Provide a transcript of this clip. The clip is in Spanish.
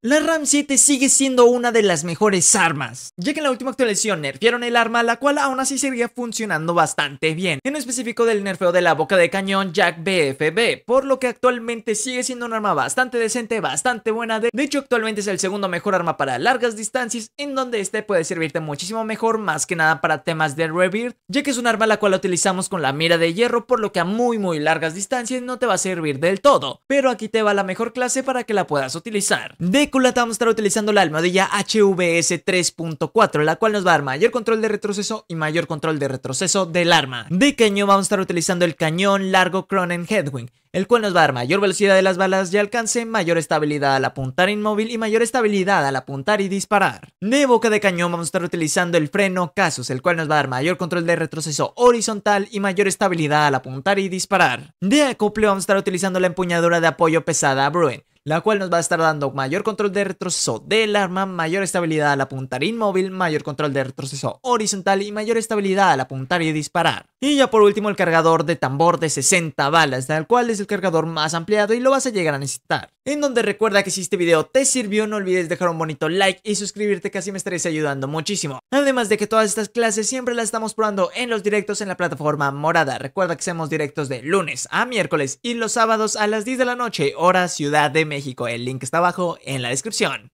La RAM 7 sigue siendo una de las mejores armas, ya que en la última actualización nerfearon el arma la cual aún así seguía funcionando bastante bien, en específico del nerfeo de la boca de cañón Jack BFB, por lo que actualmente sigue siendo un arma bastante decente, bastante buena, de, hecho actualmente es el segundo mejor arma para largas distancias, en donde este puede servirte muchísimo mejor más que nada para temas de revir, ya que es un arma la cual utilizamos con la mira de hierro, por lo que a muy muy largas distancias no te va a servir del todo, pero aquí te va la mejor clase para que la puedas utilizar culata vamos a estar utilizando la almohadilla HVS 3.4, la cual nos va a dar mayor control de retroceso y mayor control de retroceso del arma. De cañón vamos a estar utilizando el cañón largo Cronen Headwing, el cual nos va a dar mayor velocidad de las balas de alcance, mayor estabilidad al apuntar inmóvil y mayor estabilidad al apuntar y disparar. De boca de cañón vamos a estar utilizando el freno Casus, el cual nos va a dar mayor control de retroceso horizontal y mayor estabilidad al apuntar y disparar. De acople vamos a estar utilizando la empuñadura de apoyo pesada Bruin, la cual nos va a estar dando mayor control de retroceso del arma, mayor estabilidad al apuntar inmóvil, mayor control de retroceso horizontal y mayor estabilidad al apuntar y disparar. Y ya por último el cargador de tambor de 60 balas, tal cual es el cargador más ampliado y lo vas a llegar a necesitar. En donde recuerda que si este video te sirvió no olvides dejar un bonito like y suscribirte que así me estaréis ayudando muchísimo. Además de que todas estas clases siempre las estamos probando en los directos en la plataforma morada. Recuerda que hacemos directos de lunes a miércoles y los sábados a las 10 de la noche, hora Ciudad de México. El link está abajo en la descripción.